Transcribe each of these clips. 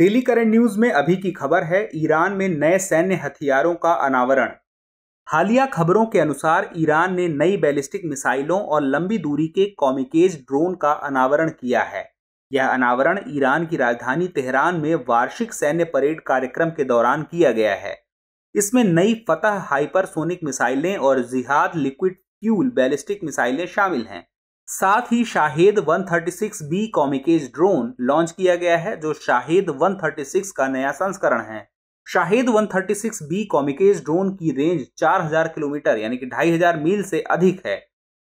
daily current news में अभी की खबर है ईरान में नए सैन्य हथियारों का अनावरण हालिया खबरों के अनुसार ईरान ने नई बैलिस्टिक मिसाइलों और लंबी दूरी के कॉमिकेज ड्रोन का अनावरण किया है यह अनावरण ईरान की राजधानी तेहरान में वार्षिक सैन्य परेड कार्यक्रम के दौरान किया गया है इसमें नई फतह हाइपरसोनिक मिसाइलें और जिहाद लिक्विड फ्यूल बैलिस्टिक मिसाइलें शामिल हैं साथ ही Shahed 136 B kamikaze drone launch किया गया है जो शाहिद 136 का नया संस्करण है शाहिद 136 बी कॉमिकेज ड्रोन की रेंज 4000 किलोमीटर यानी कि हजार मील से अधिक है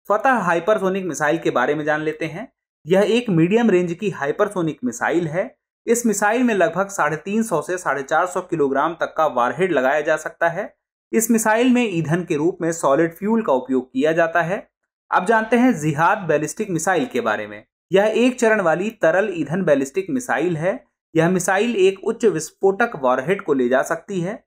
फतह हाइपरसोनिक मिसाइल के बारे में जान लेते हैं यह एक मीडियम रेंज की हाइपरसोनिक मिसाइल है इस मिसाइल में लगभग साढ़े तीन सौ से साढ़े चार सौ किलोग्राम तक का वारहेड लगाया जा सकता है इस मिसाइल में ईंधन के रूप में सॉलिड फ्यूल का उपयोग किया जाता है आप जानते हैं जिहाद बैलिस्टिक मिसाइल के बारे में यह एक चरण वाली तरल ईंधन बैलिस्टिक मिसाइल है यह मिसाइल एक उच्च विस्फोटक वॉरहेड को ले जा सकती है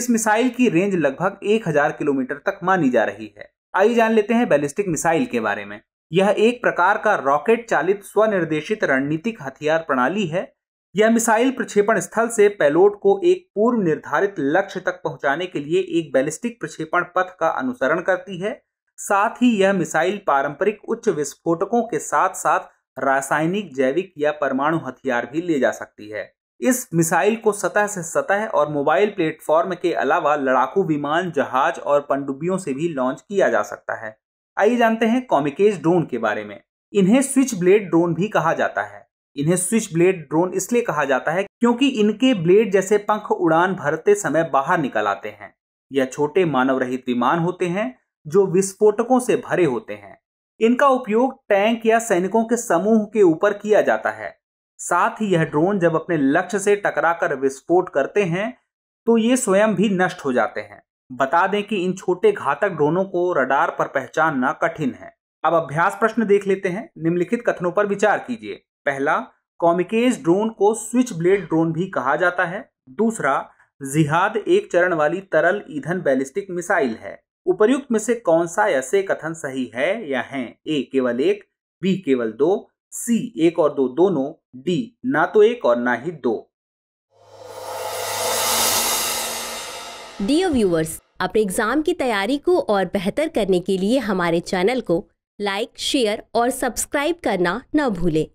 इस मिसाइल की रेंज लगभग 1000 किलोमीटर तक मानी जा रही है आइए जान लेते हैं बैलिस्टिक मिसाइल के बारे में यह एक प्रकार का रॉकेट चालित स्वनिर्देशित रणनीतिक हथियार प्रणाली है यह मिसाइल प्रक्षेपण स्थल से पैलोट को एक पूर्व निर्धारित लक्ष्य तक पहुंचाने के लिए एक बैलिस्टिक प्रक्षेपण पथ का अनुसरण करती है साथ ही यह मिसाइल पारंपरिक उच्च विस्फोटकों के साथ साथ रासायनिक जैविक या परमाणु हथियार भी ले जा सकती है इस मिसाइल को सतह से सतह और मोबाइल प्लेटफॉर्म के अलावा लड़ाकू विमान जहाज और पनडुब्बियों से भी लॉन्च किया जा सकता है आइए जानते हैं कॉमिकेज ड्रोन के बारे में इन्हें स्विच ब्लेड ड्रोन भी कहा जाता है इन्हें स्विच ब्लेड ड्रोन इसलिए कहा जाता है क्योंकि इनके ब्लेड जैसे पंख उड़ान भरते समय बाहर निकल आते हैं यह छोटे मानव रहित विमान होते हैं जो विस्फोटकों से भरे होते हैं इनका उपयोग टैंक या सैनिकों के समूह के ऊपर किया जाता है साथ ही यह ड्रोन जब अपने लक्ष्य से टकराकर विस्फोट करते हैं तो ये स्वयं भी नष्ट हो जाते हैं बता दें कि इन छोटे घातक ड्रोनों को रडार पर पहचानना कठिन है अब अभ्यास प्रश्न देख लेते हैं निम्नलिखित कथनों पर विचार कीजिए पहला कॉमिकेज ड्रोन को स्विच ब्लेड ड्रोन भी कहा जाता है दूसरा जिहाद एक चरण वाली तरल ईंधन बैलिस्टिक मिसाइल है उपर्युक्त में से कौन सा ऐसे कथन सही है या है ए केवल एक बी केवल दो सी एक और दो दोनों डी ना तो एक और ना ही दो डियर व्यूअर्स अपने एग्जाम की तैयारी को और बेहतर करने के लिए हमारे चैनल को लाइक शेयर और सब्सक्राइब करना न भूलें